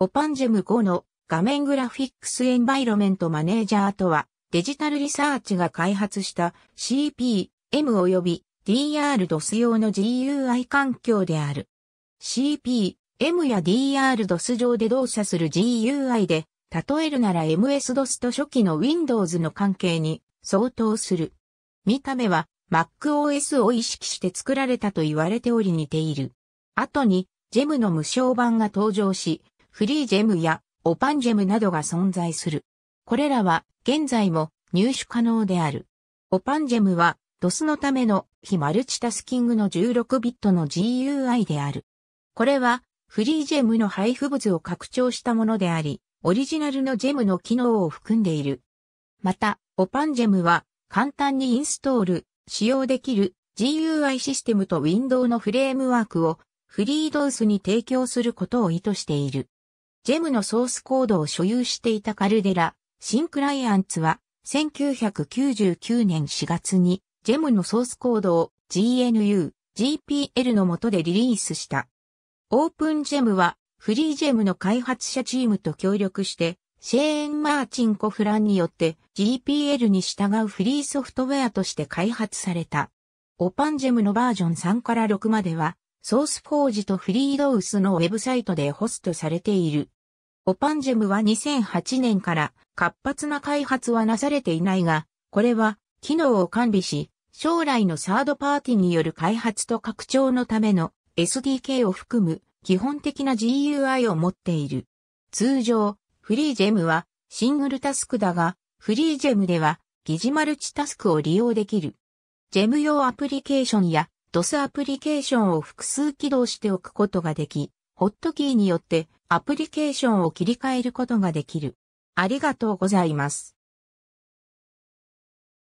オパンジェム5の画面グラフィックスエンバイロメントマネージャーとは、デジタルリサーチが開発した CP、M 及び DR-DOS 用の GUI 環境である。CP、M や DR-DOS 上で動作する GUI で、例えるなら MS-DOS と初期の Windows の関係に相当する。見た目は MacOS を意識して作られたと言われており似ている。後に、ジェムの無償版が登場し、フリージェムやオパンジェムなどが存在する。これらは現在も入手可能である。オパンジェムは DOS のための非マルチタスキングの16ビットの GUI である。これはフリージェムの配布物を拡張したものであり、オリジナルのジェムの機能を含んでいる。また、オパンジェムは簡単にインストール、使用できる GUI システムと Windows のフレームワークをフリードースに提供することを意図している。ジェムのソースコードを所有していたカルデラ、新クライアンツは、1999年4月に、ジェムのソースコードを GNU、GPL の下でリリースした。オープンジェムは、フリージェムの開発者チームと協力して、シェーン・マーチン・コフランによって GPL に従うフリーソフトウェアとして開発された。オパンジェムのバージョン3から6まではソースフォージとフリードウスのウェブサイトでホストされている。オパンジェムは2008年から活発な開発はなされていないが、これは機能を完備し、将来のサードパーティによる開発と拡張のための SDK を含む基本的な GUI を持っている。通常、フリージェムはシングルタスクだが、フリージェムでは疑似マルチタスクを利用できる。ジェム用アプリケーションや DOS アプリケーションを複数起動しておくことができ、ホットキーによってアプリケーションを切り替えることができる。ありがとうございます。